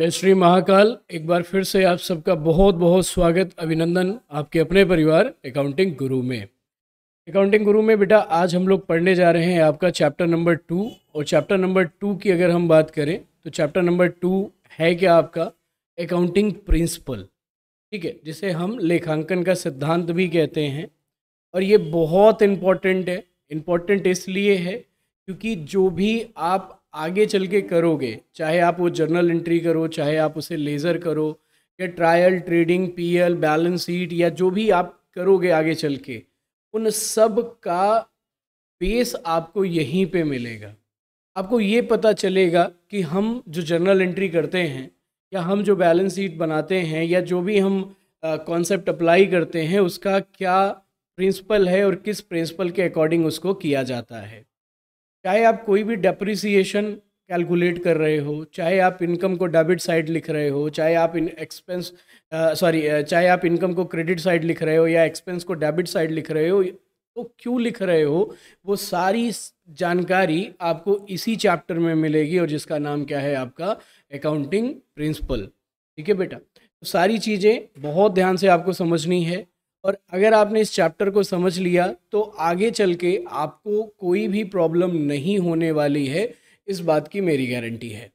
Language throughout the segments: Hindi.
जय श्री महाकाल एक बार फिर से आप सबका बहुत बहुत स्वागत अभिनंदन आपके अपने परिवार अकाउंटिंग गुरु में अकाउंटिंग गुरु में बेटा आज हम लोग पढ़ने जा रहे हैं आपका चैप्टर नंबर टू और चैप्टर नंबर टू की अगर हम बात करें तो चैप्टर नंबर टू है क्या आपका अकाउंटिंग प्रिंसिपल ठीक है जिसे हम लेखांकन का सिद्धांत भी कहते हैं और ये बहुत इम्पॉर्टेंट है इम्पॉर्टेंट इसलिए है क्योंकि जो भी आप आगे चल के करोगे चाहे आप वो जर्नल एंट्री करो चाहे आप उसे लेज़र करो या trial trading PL balance sheet या जो भी आप करोगे आगे चल के उन सब का बेस आपको यहीं पे मिलेगा आपको ये पता चलेगा कि हम जो जर्नल एंट्री करते हैं या हम जो बैलेंस शीट बनाते हैं या जो भी हम कॉन्सेप्ट अप्लाई करते हैं उसका क्या प्रिंसिपल है और किस प्रिंसिपल के अकॉर्डिंग उसको किया जाता है चाहे आप कोई भी डेप्रिसिएशन कैलकुलेट कर रहे हो चाहे आप इनकम को डेबिट साइड लिख रहे हो चाहे आप इन एक्सपेंस सॉरी चाहे आप इनकम को क्रेडिट साइड लिख रहे हो या एक्सपेंस को डेबिट साइड लिख रहे हो तो क्यों लिख रहे हो वो सारी जानकारी आपको इसी चैप्टर में मिलेगी और जिसका नाम क्या है आपका अकाउंटिंग प्रिंसिपल ठीक है बेटा तो सारी चीज़ें बहुत ध्यान से आपको समझनी है और अगर आपने इस चैप्टर को समझ लिया तो आगे चल के आपको कोई भी प्रॉब्लम नहीं होने वाली है इस बात की मेरी गारंटी है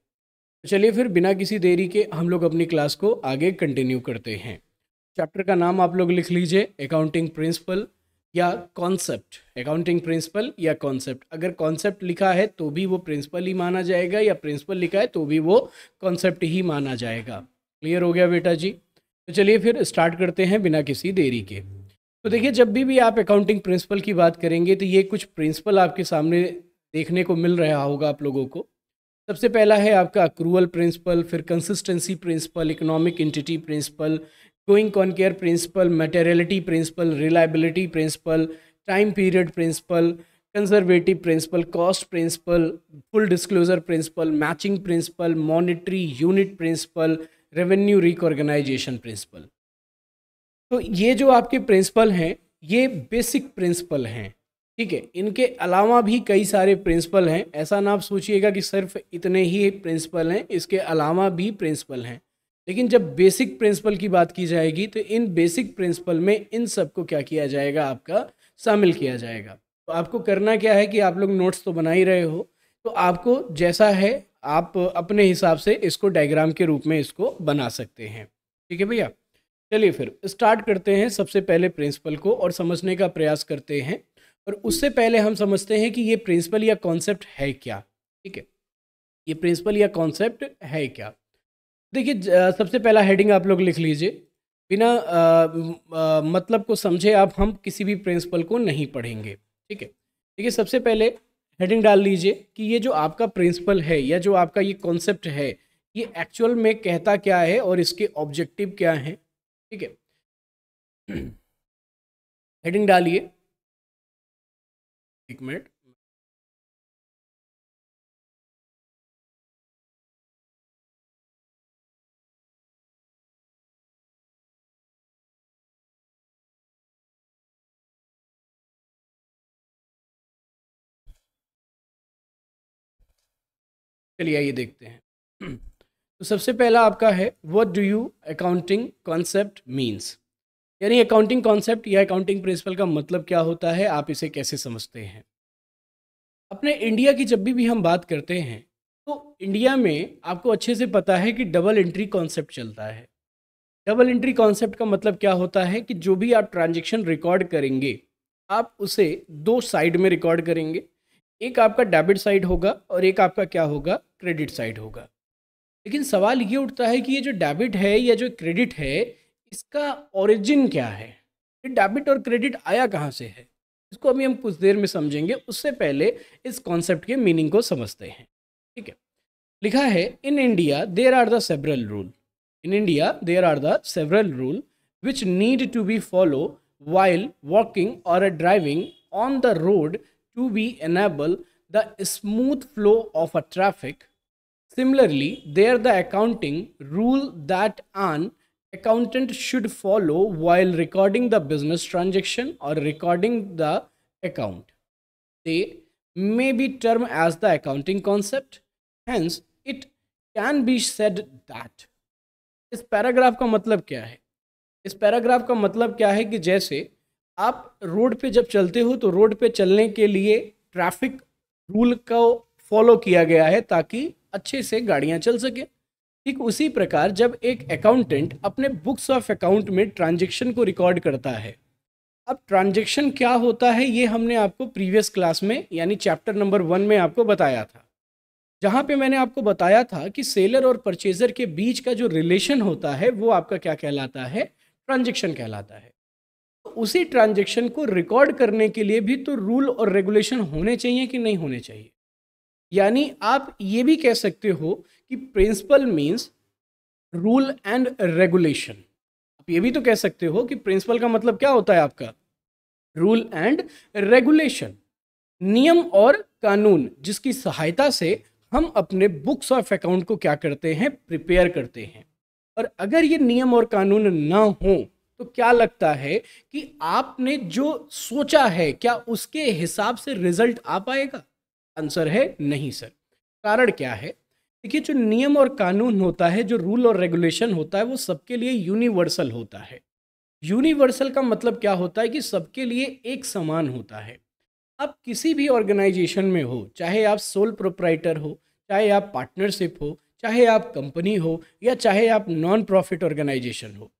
चलिए फिर बिना किसी देरी के हम लोग अपनी क्लास को आगे कंटिन्यू करते हैं चैप्टर का नाम आप लोग लिख लीजिए अकाउंटिंग प्रिंसिपल या कॉन्सेप्ट अकाउंटिंग प्रिंसिपल या कॉन्सेप्ट अगर कॉन्सेप्ट लिखा है तो भी वो प्रिंसिपल ही माना जाएगा या प्रिंसिपल लिखा है तो भी वो कॉन्सेप्ट ही माना जाएगा क्लियर हो गया बेटा जी तो चलिए फिर स्टार्ट करते हैं बिना किसी देरी के तो देखिए जब भी भी आप अकाउंटिंग प्रिंसिपल की बात करेंगे तो ये कुछ प्रिंसिपल आपके सामने देखने को मिल रहा होगा आप लोगों को सबसे पहला है आपका अक्रूवल प्रिंसिपल फिर consistency principle economic entity principle going care principle materiality principle reliability principle time period principle conservative principle cost principle full disclosure principle matching principle monetary unit principle revenue recognition principle तो ये जो आपके प्रिंसिपल हैं ये बेसिक प्रिंसिपल हैं ठीक है इनके अलावा भी कई सारे प्रिंसिपल हैं ऐसा ना आप सोचिएगा कि सिर्फ इतने ही प्रिंसिपल हैं इसके अलावा भी प्रिंसिपल हैं लेकिन जब बेसिक प्रिंसिपल की बात की जाएगी तो इन बेसिक प्रिंसिपल में इन सबको क्या किया जाएगा आपका शामिल किया जाएगा तो आपको करना क्या है कि आप लोग नोट्स तो बना ही रहे हो तो आपको जैसा है आप अपने हिसाब से इसको डायग्राम के रूप में इसको बना सकते हैं ठीक है भैया चलिए फिर स्टार्ट करते हैं सबसे पहले प्रिंसिपल को और समझने का प्रयास करते हैं और उससे पहले हम समझते हैं कि ये प्रिंसिपल या कॉन्सेप्ट है क्या ठीक है ये प्रिंसिपल या कॉन्सेप्ट है क्या देखिए सबसे पहला हेडिंग आप लोग लिख लीजिए बिना मतलब को समझे आप हम किसी भी प्रिंसिपल को नहीं पढ़ेंगे ठीक है देखिए सबसे पहले हेडिंग डाल लीजिए कि ये जो आपका प्रिंसिपल है या जो आपका ये कॉन्सेप्ट है ये एक्चुअल में कहता क्या है और इसके ऑब्जेक्टिव क्या हैं ठीक है हेडिंग डालिए एक मिनट चलिए आइए देखते हैं तो सबसे पहला आपका है what do you accounting concept means यानी अकाउंटिंग कॉन्सेप्ट या अकाउंटिंग प्रिंसिपल का मतलब क्या होता है आप इसे कैसे समझते हैं अपने इंडिया की जब भी, भी हम बात करते हैं तो इंडिया में आपको अच्छे से पता है कि डबल एंट्री कॉन्सेप्ट चलता है डबल एंट्री कॉन्सेप्ट का मतलब क्या होता है कि जो भी आप ट्रांजेक्शन रिकॉर्ड करेंगे आप उसे दो साइड में रिकॉर्ड करेंगे एक आपका डेबिट साइड होगा और एक आपका क्या होगा क्रेडिट साइड होगा लेकिन सवाल ये उठता है कि ये जो डेबिट है या जो क्रेडिट है इसका ओरिजिन क्या है ये डेबिट और क्रेडिट आया कहाँ से है इसको अभी हम कुछ देर में समझेंगे उससे पहले इस कॉन्सेप्ट के मीनिंग को समझते हैं ठीक है लिखा है in India there are the several rule in India there are the several rule which need to be follow while walking और driving on the road to be enable the smooth flow of a traffic. Similarly, there the accounting rule that an accountant should follow while recording the business transaction or recording the account. They may be termed as the accounting concept. Hence, it can be said that. इस पैराग्राफ का मतलब क्या है इस पैराग्राफ का मतलब क्या है कि जैसे आप रोड पे जब चलते हो तो रोड पे चलने के लिए ट्रैफिक रूल को फॉलो किया गया है ताकि अच्छे से गाड़ियाँ चल सकें ठीक उसी प्रकार जब एक अकाउंटेंट अपने बुक्स ऑफ अकाउंट में ट्रांजेक्शन को रिकॉर्ड करता है अब ट्रांजेक्शन क्या होता है ये हमने आपको प्रीवियस क्लास में यानी चैप्टर नंबर वन में आपको बताया था जहाँ पे मैंने आपको बताया था कि सेलर और परचेजर के बीच का जो रिलेशन होता है वो आपका क्या कहलाता है ट्रांजेक्शन कहलाता है उसी ट्रांजेक्शन को रिकॉर्ड करने के लिए भी तो रूल और रेगुलेशन होने चाहिए कि नहीं होने चाहिए यानी आप ये भी कह सकते हो कि principle means rule and regulation आप ये भी तो कह सकते हो कि प्रिंसिपल का मतलब क्या होता है आपका रूल एंड रेगुलेशन नियम और कानून जिसकी सहायता से हम अपने बुक्स ऑफ अकाउंट को क्या करते हैं प्रिपेयर करते हैं और अगर ये नियम और कानून ना हों तो क्या लगता है कि आपने जो सोचा है क्या उसके हिसाब से रिजल्ट आ पाएगा आंसर है नहीं सर कारण क्या है देखिए जो नियम और कानून होता है जो रूल और रेगुलेशन होता है वो सबके लिए यूनिवर्सल होता है यूनिवर्सल का मतलब क्या होता है कि सबके लिए एक समान होता है आप किसी भी ऑर्गेनाइजेशन में हो चाहे आप सोल प्रोप्राइटर हो चाहे आप पार्टनरशिप हो चाहे आप कंपनी हो या चाहे आप नॉन प्रॉफिट ऑर्गेनाइजेशन हो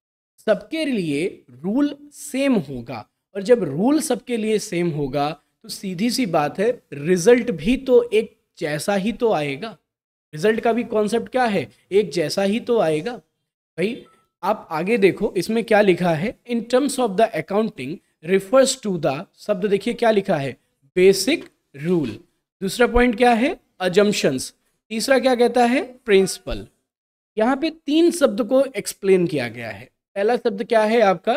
सबके लिए रूल सेम होगा और जब रूल सबके लिए सेम होगा तो सीधी सी बात है रिजल्ट भी तो एक जैसा ही तो आएगा रिजल्ट का भी कॉन्सेप्ट क्या है एक जैसा ही तो आएगा भाई आप आगे देखो इसमें क्या लिखा है in terms of the accounting refers to the शब्द देखिए क्या लिखा है बेसिक रूल दूसरा पॉइंट क्या है अजम्पन्स तीसरा क्या कहता है प्रिंसिपल यहाँ पे तीन शब्द को एक्सप्लेन किया गया है पहला शब्द क्या है आपका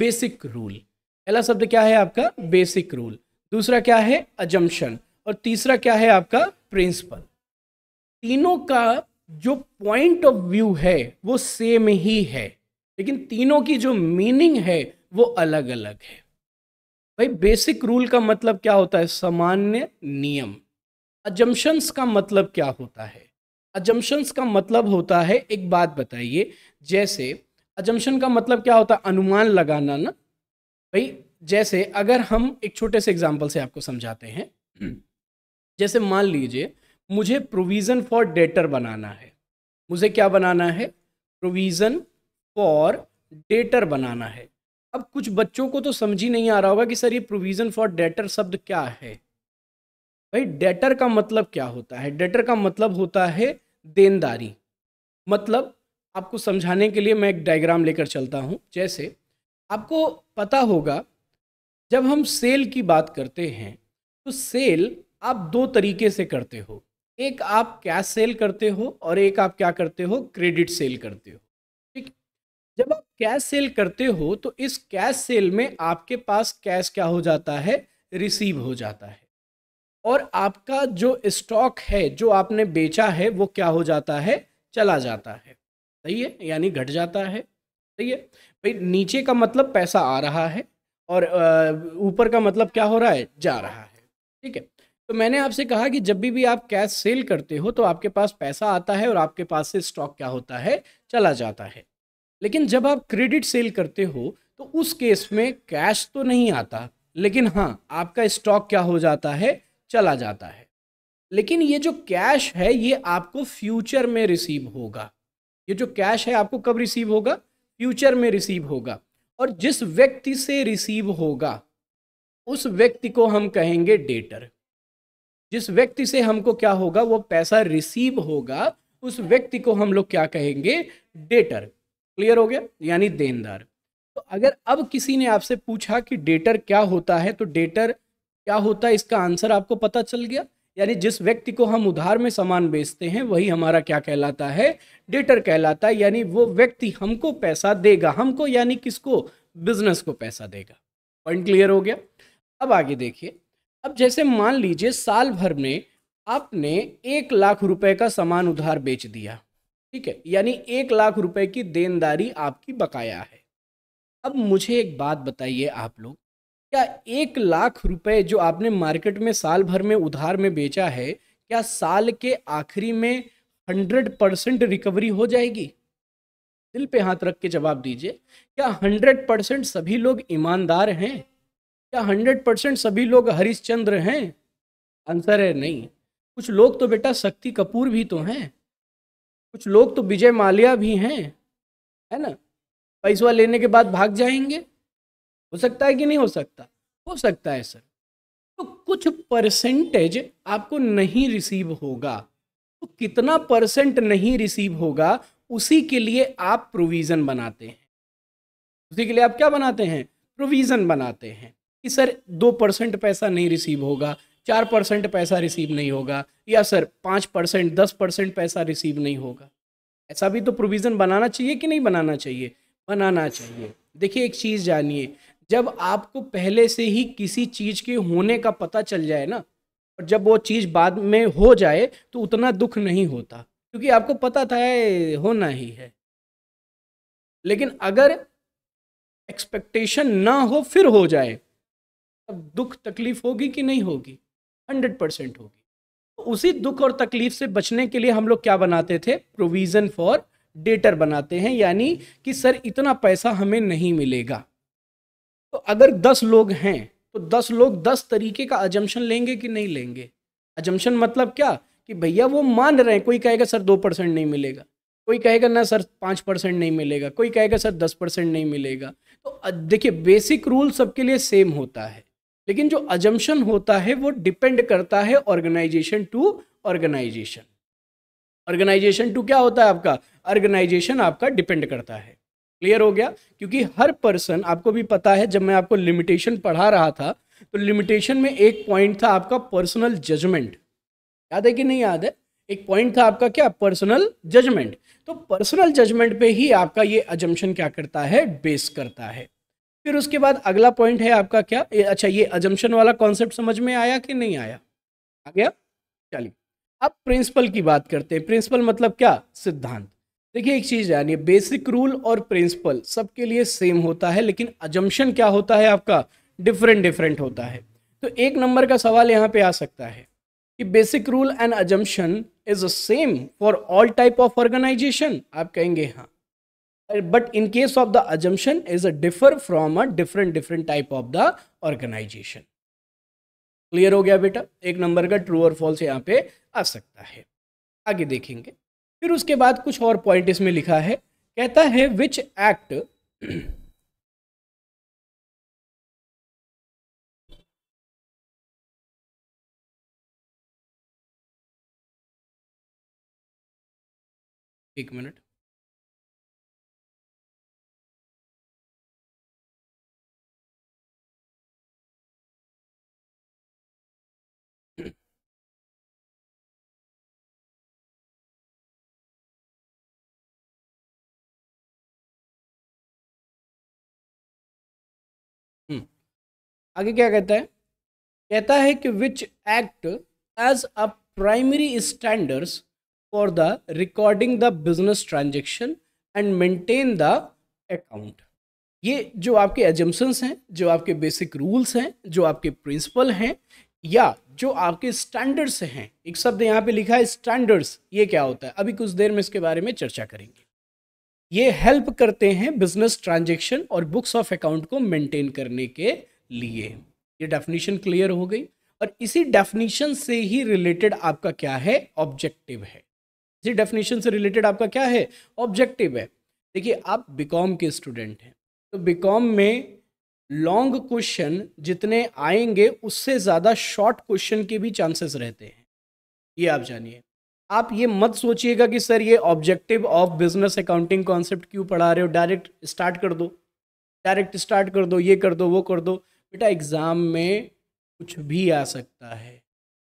बेसिक रूल पहला शब्द क्या है आपका बेसिक रूल दूसरा क्या है अजम्पन और तीसरा क्या है आपका प्रिंसिपल तीनों का जो पॉइंट ऑफ व्यू है वो सेम ही है लेकिन तीनों की जो मीनिंग है वो अलग अलग है भाई बेसिक रूल का मतलब क्या होता है सामान्य नियम अजम्पन्स का मतलब क्या होता है अजम्पन्स का मतलब होता है एक बात बताइए जैसे अजम्पन का मतलब क्या होता है अनुमान लगाना ना भाई जैसे अगर हम एक छोटे से एग्जाम्पल से आपको समझाते हैं जैसे मान लीजिए मुझे प्रोविज़न फॉर डेटर बनाना है मुझे क्या बनाना है प्रोविज़न फॉर डेटर बनाना है अब कुछ बच्चों को तो समझ ही नहीं आ रहा होगा कि सर ये प्रोविज़न फॉर डेटर शब्द क्या है भाई डेटर का मतलब क्या होता है डेटर का मतलब होता है देनदारी मतलब आपको समझाने के लिए मैं एक डायग्राम लेकर चलता हूँ जैसे आपको पता होगा जब हम सेल की बात करते हैं तो सेल आप दो तरीके से करते हो एक आप कैश सेल करते हो और एक आप क्या करते हो क्रेडिट सेल करते हो ठीक जब आप कैश सेल करते हो तो इस कैश सेल में आपके पास कैश क्या हो जाता है रिसीव हो जाता है और आपका जो स्टॉक है जो आपने बेचा है वो क्या हो जाता है चला जाता है सही है यानी घट जाता है सही है भाई नीचे का मतलब पैसा आ रहा है और ऊपर का मतलब क्या हो रहा है जा रहा है ठीक है तो मैंने आपसे कहा कि जब भी भी आप कैश सेल करते हो तो आपके पास पैसा आता है और आपके पास से स्टॉक क्या होता है चला जाता है लेकिन जब आप क्रेडिट सेल करते हो तो उस केस में कैश तो नहीं आता लेकिन हाँ आपका स्टॉक क्या हो जाता है चला जाता है लेकिन ये जो कैश है ये आपको फ्यूचर में रिसीव होगा ये जो कैश है आपको कब रिसीव होगा फ्यूचर में रिसीव होगा और जिस व्यक्ति से रिसीव होगा उस व्यक्ति को हम कहेंगे डेटर जिस व्यक्ति से हमको क्या होगा वो पैसा रिसीव होगा उस व्यक्ति को हम लोग क्या कहेंगे डेटर क्लियर हो गया यानी देनदार तो अगर अब किसी ने आपसे पूछा कि डेटर क्या होता है तो डेटर क्या होता है इसका आंसर आपको पता चल गया यानी जिस व्यक्ति को हम उधार में सामान बेचते हैं वही हमारा क्या कहलाता है डेटर कहलाता है यानी वो व्यक्ति हमको पैसा देगा हमको यानी किसको बिजनेस को पैसा देगा पॉइंट क्लियर हो गया अब आगे देखिए अब जैसे मान लीजिए साल भर में आपने एक लाख रुपए का सामान उधार बेच दिया ठीक है यानी एक लाख रुपए की देनदारी आपकी बकाया है अब मुझे एक बात बताइए आप लोग क्या एक लाख रुपए जो आपने मार्केट में साल भर में उधार में बेचा है क्या साल के आखिरी में हंड्रेड परसेंट रिकवरी हो जाएगी दिल पे हाथ रख के जवाब दीजिए क्या हंड्रेड परसेंट सभी लोग ईमानदार हैं क्या हंड्रेड परसेंट सभी लोग हरिश्चंद्र हैं आंसर है नहीं कुछ लोग तो बेटा शक्ति कपूर भी तो हैं कुछ लोग तो विजय माल्या भी हैं है ना पैसवा लेने के बाद भाग जाएंगे हो सकता है कि नहीं हो सकता हो सकता है सर तो कुछ परसेंटेज आपको नहीं रिसीव होगा तो कितना परसेंट नहीं रिसीव होगा उसी के लिए आप प्रोविज़न बनाते हैं उसी के लिए आप क्या बनाते हैं प्रोविज़न बनाते हैं कि सर दो परसेंट पैसा नहीं रिसीव होगा चार परसेंट पैसा रिसीव नहीं होगा या सर पाँच परसेंट दस परसेंट पैसा रिसीव नहीं होगा ऐसा भी तो प्रोविज़न बनाना चाहिए कि नहीं बनाना चाहिए बनाना चाहिए देखिए एक चीज़ जानिए जब आपको पहले से ही किसी चीज़ के होने का पता चल जाए ना और जब वो चीज़ बाद में हो जाए तो उतना दुख नहीं होता क्योंकि आपको पता था है, होना ही है लेकिन अगर एक्सपेक्टेशन ना हो फिर हो जाए तब दुख तकलीफ होगी कि नहीं होगी हंड्रेड परसेंट होगी तो उसी दुख और तकलीफ से बचने के लिए हम लोग क्या बनाते थे प्रोविज़न फॉर डेटर बनाते हैं यानी कि सर इतना पैसा हमें नहीं मिलेगा तो अगर दस लोग हैं तो दस लोग दस तरीके का अजम्पन लेंगे कि नहीं लेंगे अजम्पन मतलब क्या कि भैया वो मान रहे हैं कोई कहेगा सर दो परसेंट नहीं मिलेगा कोई कहेगा ना सर पाँच परसेंट नहीं मिलेगा कोई कहेगा सर दस परसेंट नहीं मिलेगा तो देखिए बेसिक रूल सबके लिए सेम होता है लेकिन जो अजम्पन होता है वो डिपेंड करता है organisation to organisation organisation to क्या होता है आपका ऑर्गेनाइजेशन आपका डिपेंड करता है क्लियर हो गया क्योंकि हर पर्सन आपको भी पता है जब मैं आपको लिमिटेशन पढ़ा रहा था तो लिमिटेशन में एक पॉइंट था आपका पर्सनल जजमेंट याद है कि नहीं याद है एक पॉइंट था आपका क्या पर्सनल जजमेंट तो पर्सनल जजमेंट पे ही आपका ये अजम्पन क्या करता है बेस करता है फिर उसके बाद अगला पॉइंट है आपका क्या अच्छा ये अजम्पन वाला कॉन्सेप्ट समझ में आया कि नहीं आया आ गया चलिए अब प्रिंसिपल की बात करते हैं प्रिंसिपल मतलब क्या सिद्धांत देखिए एक चीज़ यानी बेसिक रूल और प्रिंसिपल सबके लिए सेम होता है लेकिन अजम्पन क्या होता है आपका डिफरेंट डिफरेंट होता है तो एक नंबर का सवाल यहाँ पे आ सकता है कि basic rule and assumption is same for all type of organisation आप कहेंगे हाँ but in case of the assumption is a differ from a different different type of the organisation clear हो गया बेटा एक नंबर का ट्रू और फॉल्स यहाँ पे आ सकता है आगे देखेंगे फिर उसके बाद कुछ और पॉइंट इसमें लिखा है कहता है विच एक्ट एक मिनट आगे क्या कहता है कहता है कि which act as a primary standards for the recording the business transaction and maintain the account ये जो आपके एजम्पन्स हैं जो आपके बेसिक रूल्स हैं जो आपके प्रिंसिपल हैं या जो आपके स्टैंडर्ड्स हैं एक शब्द यहाँ पे लिखा है स्टैंडर्ड्स ये क्या होता है अभी कुछ देर में इसके बारे में चर्चा करेंगे ये हेल्प करते हैं बिजनेस ट्रांजेक्शन और बुक्स ऑफ अकाउंट को मेंटेन करने के लिए ये डेफिनेशन क्लियर हो गई और इसी डेफिनेशन से ही रिलेटेड आपका क्या है ऑब्जेक्टिव है इसी डेफिनेशन से रिलेटेड आपका क्या है ऑब्जेक्टिव है देखिए आप बीकॉम के स्टूडेंट हैं तो बीकॉम में लॉन्ग क्वेश्चन जितने आएंगे उससे ज़्यादा शॉर्ट क्वेश्चन के भी चांसेस रहते हैं ये आप जानिए आप ये मत सोचिएगा कि सर ये objective of business accounting concept क्यों पढ़ा रहे हो डायरेक्ट स्टार्ट कर दो डायरेक्ट स्टार्ट कर दो ये कर दो वो कर दो बेटा एग्ज़ाम में कुछ भी आ सकता है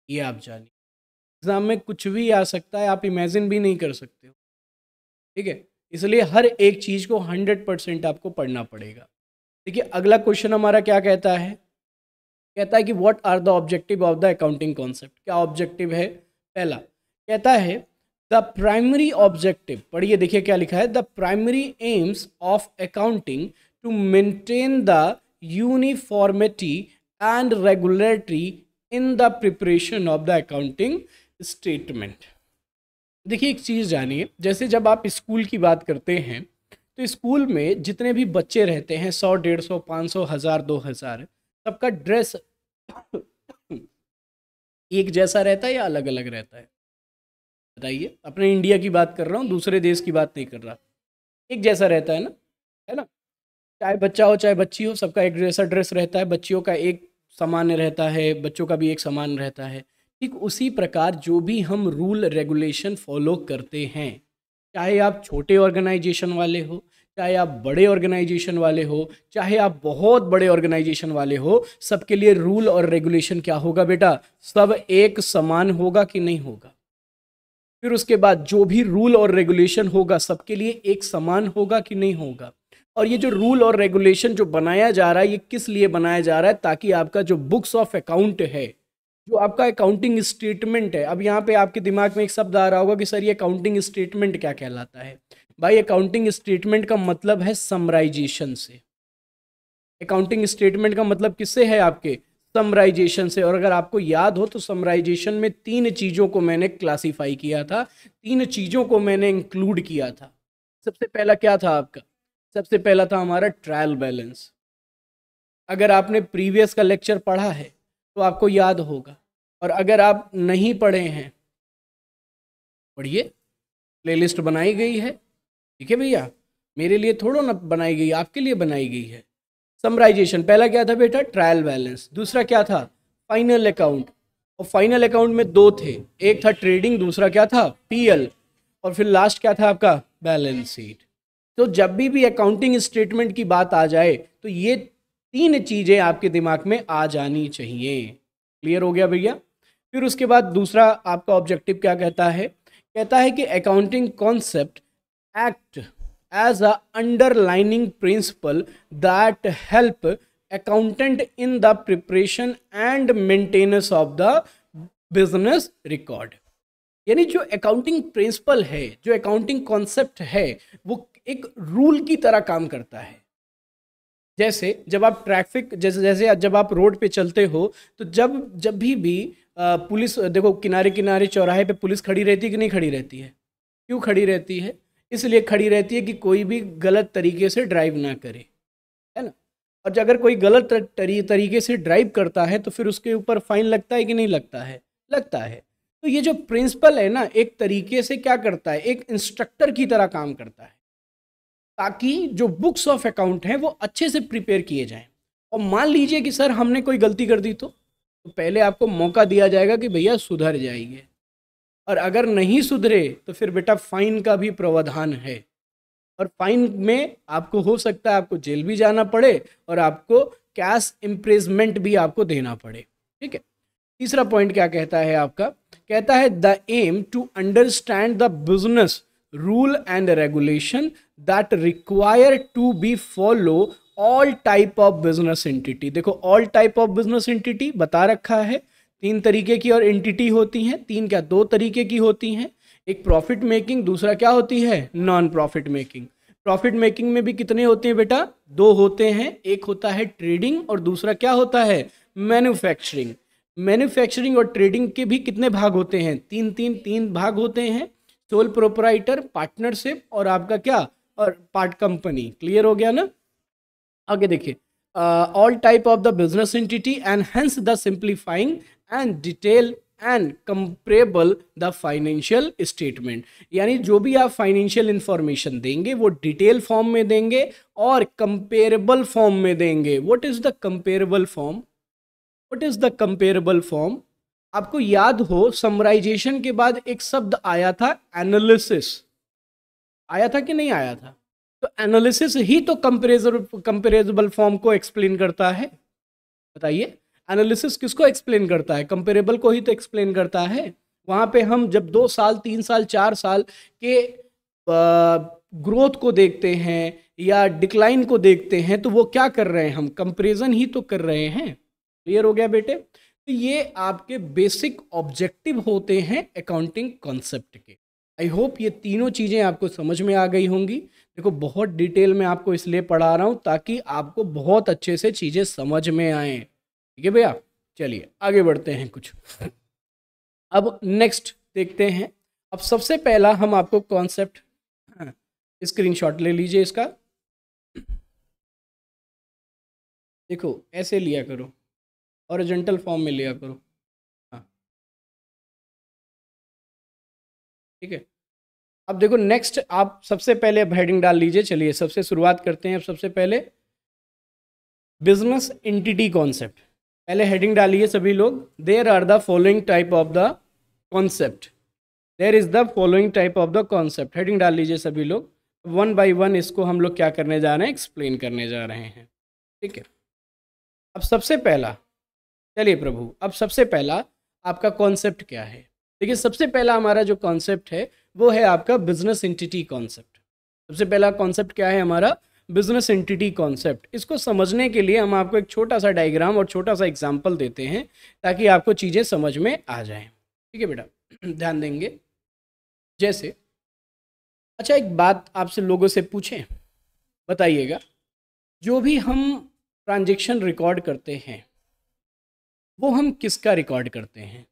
ये आप जानिए एग्ज़ाम में कुछ भी आ सकता है आप इमेजिन भी नहीं कर सकते हो ठीक है इसलिए हर एक चीज़ को हंड्रेड परसेंट आपको पढ़ना पड़ेगा देखिए अगला क्वेश्चन हमारा क्या कहता है कहता है कि what are the objective of the accounting concept क्या ऑब्जेक्टिव है पहला कहता है द प्राइमरी ऑब्जेक्टिव पढ़िए देखिए क्या लिखा है the primary aims of accounting to maintain the uniformity and regularity in the preparation of the accounting statement. देखिए एक चीज़ जानिए जैसे जब आप स्कूल की बात करते हैं तो स्कूल में जितने भी बच्चे रहते हैं सौ डेढ़ सौ पाँच सौ हज़ार दो हज़ार सबका ड्रेस एक जैसा रहता है या अलग अलग रहता है बताइए अपने इंडिया की बात कर रहा हूँ दूसरे देश की बात नहीं कर रहा एक जैसा रहता है ना है ना चाहे बच्चा हो चाहे बच्ची हो सबका एक ड्रेसा ड्रेस रहता है बच्चियों का एक सामान्य रहता है बच्चों का भी एक समान रहता है ठीक उसी प्रकार जो भी हम रूल रेगुलेशन फॉलो करते हैं चाहे आप छोटे ऑर्गेनाइजेशन वाले हो चाहे आप बड़े ऑर्गेनाइजेशन वाले हो चाहे आप बहुत बड़े ऑर्गेनाइजेशन वाले हो सबके लिए रूल और रेगुलेशन क्या होगा बेटा सब एक समान होगा कि नहीं होगा फिर उसके बाद जो भी रूल और रेगुलेशन होगा सबके लिए एक समान होगा कि नहीं होगा और ये जो रूल और रेगुलेशन जो बनाया जा रहा है ये किस लिए बनाया जा रहा है ताकि आपका जो बुक्स ऑफ अकाउंट है जो आपका अकाउंटिंग स्टेटमेंट है अब यहाँ पे आपके दिमाग में एक शब्द आ रहा होगा कि सर ये अकाउंटिंग स्टेटमेंट क्या कहलाता है भाई अकाउंटिंग स्टेटमेंट का मतलब है समराइजेशन से अकाउंटिंग स्टेटमेंट का मतलब किससे है आपके समराइजेशन से और अगर आपको याद हो तो समराइजेशन में तीन चीज़ों को मैंने क्लासीफाई किया था तीन चीज़ों को मैंने इंक्लूड किया था सबसे पहला क्या था आपका सबसे पहला था हमारा ट्रायल बैलेंस अगर आपने प्रीवियस का लेक्चर पढ़ा है तो आपको याद होगा और अगर आप नहीं पढ़े हैं पढ़िए प्लेलिस्ट बनाई गई है ठीक है भैया मेरे लिए थोड़ा ना बनाई गई आपके लिए बनाई गई है समराइजेशन पहला क्या था बेटा ट्रायल बैलेंस दूसरा क्या था फाइनल अकाउंट और फाइनल अकाउंट में दो थे एक था ट्रेडिंग दूसरा क्या था पीएल और फिर लास्ट क्या था आपका बैलेंस शीट तो जब भी भी अकाउंटिंग स्टेटमेंट की बात आ जाए तो ये तीन चीज़ें आपके दिमाग में आ जानी चाहिए क्लियर हो गया भैया फिर उसके बाद दूसरा आपका ऑब्जेक्टिव क्या कहता है कहता है कि accounting concept act as a underlining principle that help accountant in the preparation and maintenance of the business record यानी जो अकाउंटिंग प्रिंसिपल है जो अकाउंटिंग कॉन्सेप्ट है वो एक रूल की तरह काम करता है जैसे जब आप ट्रैफिक जैसे जैसे जब आप रोड पे चलते हो तो जब जब भी भी पुलिस देखो किनारे किनारे चौराहे पे पुलिस खड़ी रहती है कि नहीं खड़ी रहती है क्यों खड़ी रहती है इसलिए खड़ी रहती है कि कोई भी गलत तरीके से ड्राइव ना करे है ना और अगर कोई गलत तरी, तरीके से ड्राइव करता है तो फिर उसके ऊपर फाइन लगता है कि नहीं लगता है लगता है तो ये जो प्रिंसिपल है ना एक तरीके से क्या करता है एक इंस्ट्रक्टर की तरह काम करता है ताकि जो बुक्स ऑफ अकाउंट हैं वो अच्छे से प्रिपेयर किए जाएं और मान लीजिए कि सर हमने कोई गलती कर दी तो, तो पहले आपको मौका दिया जाएगा कि भैया सुधर जाइए और अगर नहीं सुधरे तो फिर बेटा फाइन का भी प्रावधान है और फाइन में आपको हो सकता है आपको जेल भी जाना पड़े और आपको कैश इम्प्रेजमेंट भी आपको देना पड़े ठीक है तीसरा पॉइंट क्या कहता है आपका कहता है the aim to understand the business rule and regulation that require to be follow all type of business entity देखो all type of business entity बता रखा है तीन तरीके की और एंटिटी होती हैं तीन क्या दो तरीके की होती हैं एक प्रॉफिट मेकिंग दूसरा क्या होती है non profit making profit making में भी कितने होते हैं बेटा दो होते हैं एक होता है ट्रेडिंग और दूसरा क्या होता है मैन्युफैक्चरिंग मैन्युफैक्चरिंग और ट्रेडिंग के भी कितने भाग होते हैं तीन तीन तीन भाग होते हैं सोल प्रोपराइटर पार्टनरशिप और आपका क्या और पार्ट कंपनी क्लियर हो गया ना आगे देखिए all type of the business entity and hence the simplifying and detail and comparable the financial statement यानी जो भी आप फाइनेंशियल इंफॉर्मेशन देंगे वो डिटेल फॉर्म में देंगे और कंपेरेबल फॉर्म में देंगे what is the comparable form what is the comparable form आपको याद हो समराइजेशन के बाद एक शब्द आया था एनालिसिस आया था कि नहीं आया था तो एनालिसिस ही तो कंपेरेजर कंपेरेजबल फॉर्म को एक्सप्लेन करता है बताइए एनालिसिस किसको एक्सप्लेन करता है कंपेरेबल को ही तो एक्सप्लेन करता है वहां पे हम जब दो साल तीन साल चार साल के ग्रोथ को देखते हैं या डिक्लाइन को देखते हैं तो वो क्या कर रहे हैं हम कंपेरिजन ही तो कर रहे हैं क्लियर हो गया बेटे तो ये आपके बेसिक ऑब्जेक्टिव होते हैं अकाउंटिंग कॉन्सेप्ट के आई होप ये तीनों चीज़ें आपको समझ में आ गई होंगी देखो बहुत डिटेल में आपको इसलिए पढ़ा रहा हूँ ताकि आपको बहुत अच्छे से चीज़ें समझ में आए ठीक है भैया चलिए आगे बढ़ते हैं कुछ अब नेक्स्ट देखते हैं अब सबसे पहला हम आपको कॉन्सेप्ट स्क्रीनशॉट ले लीजिए इसका देखो ऐसे लिया करो औरजेंटल फॉर्म में लिया करो हाँ ठीक है अब देखो नेक्स्ट आप सबसे पहले अब हेडिंग डाल लीजिए चलिए सबसे शुरुआत करते हैं अब सबसे पहले बिजनेस एंटिटी कॉन्सेप्ट पहले हेडिंग डालिए सभी लोग there are the following type of the concept there is the following type of the concept heading डाल लीजिए सभी लोग वन बाई वन इसको हम लोग क्या करने जा रहे हैं एक्सप्लेन करने जा रहे हैं ठीक है अब सबसे पहला चलिए प्रभु अब सबसे पहला आपका कॉन्सेप्ट क्या है देखिए सबसे पहला हमारा जो कॉन्सेप्ट है वो है आपका बिजनेस एंटिटी कॉन्सेप्ट सबसे पहला कॉन्सेप्ट क्या है हमारा बिजनेस एंटिटी कॉन्सेप्ट इसको समझने के लिए हम आपको एक छोटा सा डायग्राम और छोटा सा एग्जाम्पल देते हैं ताकि आपको चीज़ें समझ में आ जाएं ठीक है बेटा ध्यान देंगे जैसे अच्छा एक बात आपसे लोगों से पूछें बताइएगा जो भी हम ट्रांजेक्शन रिकॉर्ड करते हैं वो हम किसका रिकॉर्ड करते हैं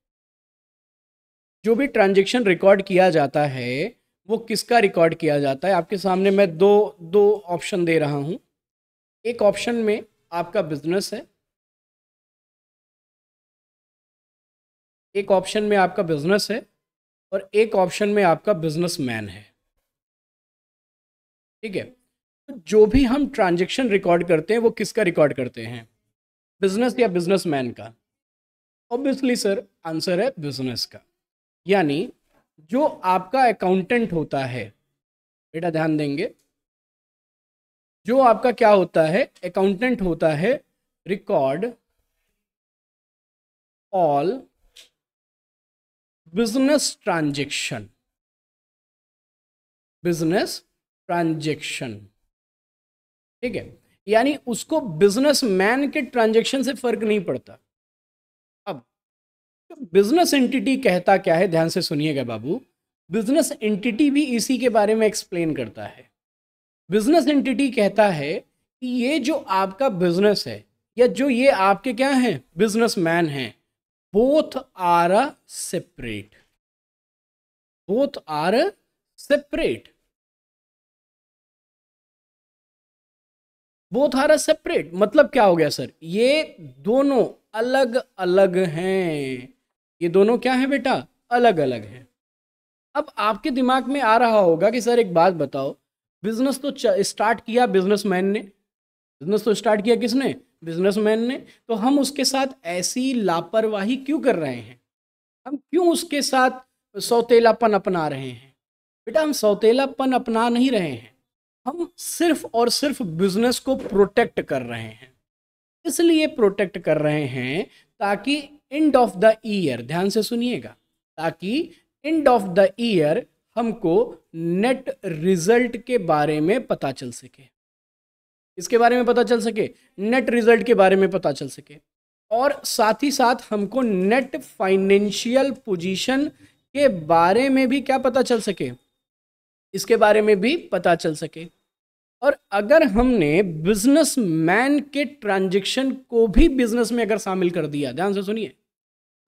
जो भी ट्रांजेक्शन रिकॉर्ड किया जाता है वो किसका रिकॉर्ड किया जाता है आपके सामने मैं दो दो ऑप्शन दे रहा हूँ एक ऑप्शन में आपका बिजनेस है एक ऑप्शन में आपका बिजनेस है और एक ऑप्शन में आपका बिजनेसमैन है ठीक है तो जो भी हम ट्रांजेक्शन रिकॉर्ड करते हैं वो किसका रिकॉर्ड करते हैं बिजनेस या बिजनेसमैन का ऑब्वियसली सर आंसर है बिजनेस का यानी जो आपका अकाउंटेंट होता है बेटा ध्यान देंगे जो आपका क्या होता है अकाउंटेंट होता है record all business transaction business transaction ठीक है यानी उसको बिजनेसमैन के ट्रांजेक्शन से फर्क नहीं पड़ता बिजनेस एंटिटी कहता क्या है ध्यान से सुनिएगा बाबू बिजनेस एंटिटी भी इसी के बारे में एक्सप्लेन करता है बिजनेस एंटिटी कहता है कि ये जो आपका बिजनेस है या जो ये आपके क्या हैं बिजनेस मैन हैं both are a separate both are a separate both are a separate मतलब क्या हो गया सर ये दोनों अलग अलग हैं ये दोनों क्या है बेटा अलग अलग हैं अब आपके दिमाग में आ रहा होगा कि सर एक बात बताओ बिजनेस तो स्टार्ट किया बिजनेसमैन ने बिजनेस तो स्टार्ट किया किसने बिजनेसमैन ने तो हम उसके साथ ऐसी लापरवाही क्यों कर रहे हैं हम क्यों उसके साथ सौतेलापन अपना रहे हैं बेटा हम सौतेलापन अपना नहीं रहे हैं हम सिर्फ और सिर्फ बिजनेस को प्रोटेक्ट कर रहे हैं इसलिए प्रोटेक्ट कर रहे हैं ताकि एंड ऑफ द ईयर ध्यान से सुनिएगा ताकि एंड ऑफ द ईयर हमको नेट रिजल्ट के बारे में पता चल सके इसके बारे में पता चल सके नेट रिजल्ट के बारे में पता चल सके और साथ ही साथ हमको नेट फाइनेंशियल पोजीशन के बारे में भी क्या पता चल सके इसके बारे में भी पता चल सके और अगर हमने बिजनेसमैन के ट्रांजेक्शन को भी बिजनेस में अगर शामिल कर दिया ध्यान से सुनिए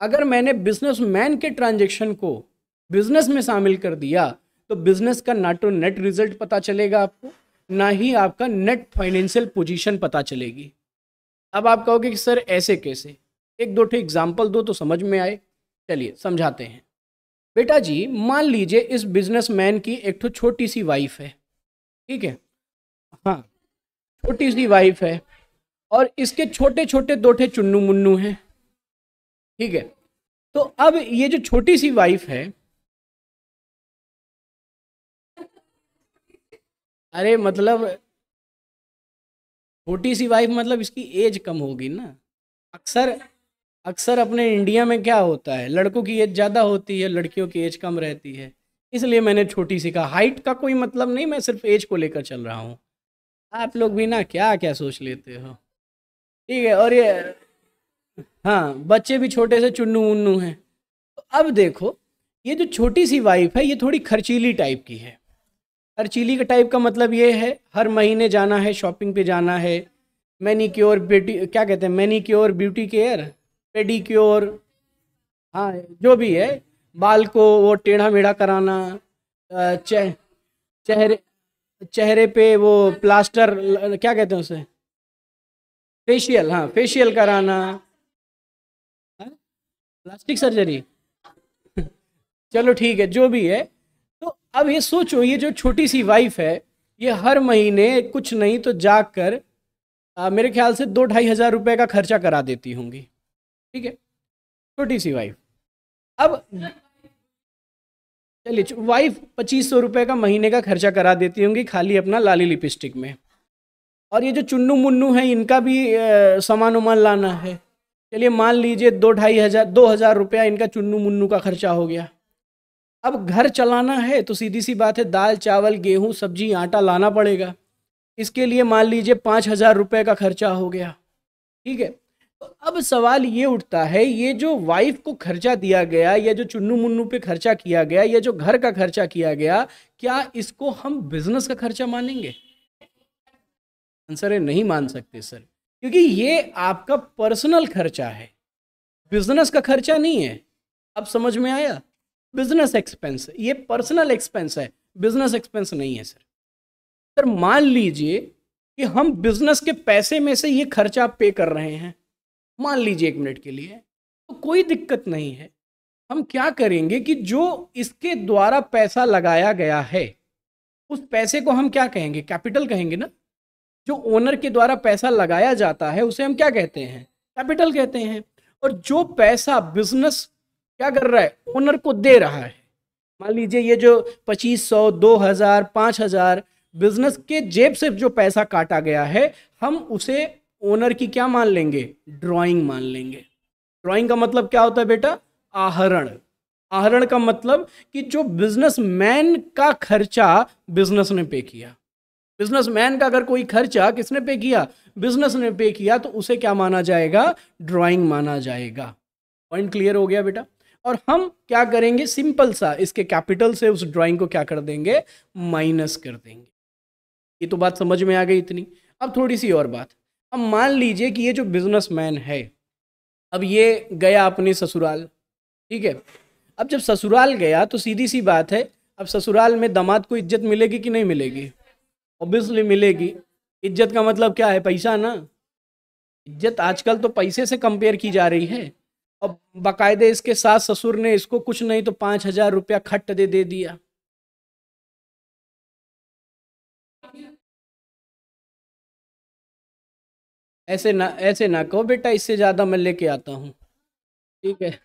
अगर मैंने बिजनेसमैन के ट्रांजेक्शन को बिजनेस में शामिल कर दिया तो बिजनेस का ना तो नेट रिजल्ट पता चलेगा आपको ना ही आपका नेट फाइनेंशियल पोजीशन पता चलेगी अब आप कहोगे कि सर ऐसे कैसे एक दो ठे एग्जाम्पल दो तो समझ में आए चलिए समझाते हैं बेटा जी मान लीजिए इस बिजनेसमैन की एक तो छोटी सी वाइफ है ठीक है हाँ छोटी सी वाइफ है और इसके छोटे छोटे दो चुन्नू मुन्नू हैं ठीक है तो अब ये जो छोटी सी वाइफ है अरे मतलब छोटी सी वाइफ मतलब इसकी एज कम होगी ना अक्सर अक्सर अपने इंडिया में क्या होता है लड़कों की एज ज़्यादा होती है लड़कियों की एज कम रहती है इसलिए मैंने छोटी सी कहा हाइट का कोई मतलब नहीं मैं सिर्फ एज को लेकर चल रहा हूँ आप लोग भी ना क्या क्या सोच लेते हो ठीक है और ये हाँ बच्चे भी छोटे से चुन्नू उन्नू हैं तो अब देखो ये जो छोटी सी वाइफ है ये थोड़ी खर्चीली टाइप की है खर्चीली का टाइप का मतलब ये है हर महीने जाना है शॉपिंग पे जाना है मैनी क्योर ब्यूटी क्या कहते हैं manicure beauty care pedicure हाँ जो भी है बाल को वो टेढ़ा मेढ़ा कराना चेहरे चेहरे पे वो प्लास्टर क्या कहते हैं उसे फेशियल हाँ फेशियल कराना है? प्लास्टिक सर्जरी चलो ठीक है जो भी है तो अब ये सोचो ये जो छोटी सी वाइफ है ये हर महीने कुछ नहीं तो जाग कर आ, मेरे ख्याल से दो ढाई हज़ार रुपये का खर्चा करा देती होंगी ठीक है छोटी सी वाइफ अब चलिए वाइफ पच्चीस सौ रुपये का महीने का खर्चा करा देती होंगी खाली अपना लाली लिपस्टिक में और ये जो चुन्नू मुन्नू है इनका भी सामान उमान लाना है चलिए मान लीजिए दो ढाई हज़ार दो हज़ार रुपया इनका चुन्नू मुन्नू का खर्चा हो गया अब घर चलाना है तो सीधी सी बात है दाल चावल गेहूँ सब्जी आटा लाना पड़ेगा इसके लिए मान लीजिए पाँच हज़ार रुपये का खर्चा हो गया ठीक है अब सवाल ये उठता है ये जो वाइफ को खर्चा दिया गया या जो चुन्नू मुन्नू पे खर्चा किया गया या जो घर का खर्चा किया गया क्या इसको हम बिजनेस का खर्चा मानेंगे आंसर है नहीं मान सकते सर क्योंकि ये आपका पर्सनल खर्चा है बिजनेस का खर्चा नहीं है अब समझ में आया बिजनेस एक्सपेंस ये पर्सनल एक्सपेंस है बिजनेस एक्सपेंस नहीं है सर सर मान लीजिए कि हम बिजनेस के पैसे में से ये खर्चा पे कर रहे हैं मान लीजिए एक मिनट के लिए तो कोई दिक्कत नहीं है हम क्या करेंगे कि जो इसके द्वारा पैसा लगाया गया है उस पैसे को हम क्या कहेंगे कैपिटल कहेंगे ना जो ओनर के द्वारा पैसा लगाया जाता है उसे हम क्या कहते हैं कैपिटल कहते हैं और जो पैसा बिजनेस क्या कर रहा है ओनर को दे रहा है मान लीजिए ये जो पच्चीस सौ दो हजार पाँच हजार बिजनेस के जेब से जो पैसा काटा गया है हम उसे ओनर की क्या मान लेंगे ड्राइंग मान लेंगे ड्राइंग का मतलब क्या होता है बेटा आहरण आहरण का मतलब कि जो बिजनेसमैन का खर्चा बिजनेस ने पे किया बिजनेसमैन का अगर कोई खर्चा किसने पे किया बिजनेस ने पे किया तो उसे क्या माना जाएगा ड्राइंग माना जाएगा पॉइंट क्लियर हो गया बेटा और हम क्या करेंगे सिंपल सा इसके कैपिटल से उस ड्राइंग को क्या कर देंगे माइनस कर देंगे ये तो बात समझ में आ गई इतनी अब थोड़ी सी और बात अब मान लीजिए कि ये जो बिजनेसमैन है अब ये गया अपने ससुराल ठीक है अब जब ससुराल गया तो सीधी सी बात है अब ससुराल में दामाद को इज्जत मिलेगी कि नहीं मिलेगी ऑब्वियसली मिलेगी इज्जत का मतलब क्या है पैसा ना इज्जत आजकल तो पैसे से कंपेयर की जा रही है और बाकायदे इसके सास ससुर ने इसको कुछ नहीं तो पाँच हज़ार रुपया खट्ट दे दे दिया ऐसे ना ऐसे ना कहो बेटा इससे ज़्यादा मैं लेके आता हूँ ठीक है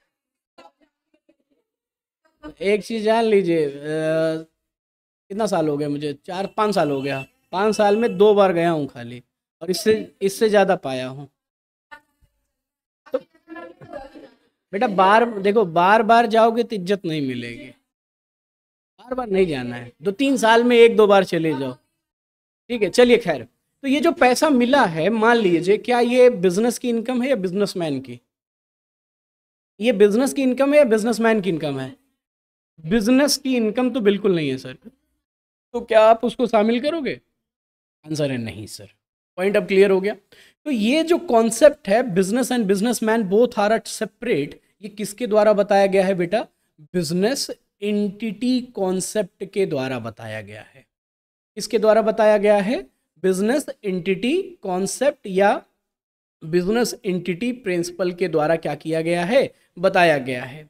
एक चीज़ जान लीजिए कितना साल हो गया मुझे चार पाँच साल हो गया पाँच साल में दो बार गया हूँ खाली और इससे इससे ज़्यादा पाया हूँ तो बेटा बार देखो बार बार जाओगे तो इज्जत नहीं मिलेगी बार बार नहीं जाना है दो तीन साल में एक दो बार चले जाओ ठीक है चलिए खैर तो ये जो पैसा मिला है मान लीजिए क्या ये बिजनेस की इनकम है या बिजनेसमैन की ये बिजनेस की इनकम है या बिजनेसमैन की इनकम है बिजनेस की इनकम तो बिल्कुल नहीं है सर तो क्या आप उसको शामिल करोगे आंसर है नहीं सर पॉइंट अब क्लियर हो गया तो ये जो कॉन्सेप्ट है business and businessman both are at separate ये किसके द्वारा बताया गया है बेटा बिजनेस एंटिटी कॉन्सेप्ट के द्वारा बताया गया है किसके द्वारा बताया गया है बिजनेस इंटिटी कॉन्सेप्ट या बिजनेस इंटिटी प्रिंसिपल के द्वारा क्या किया गया है बताया गया है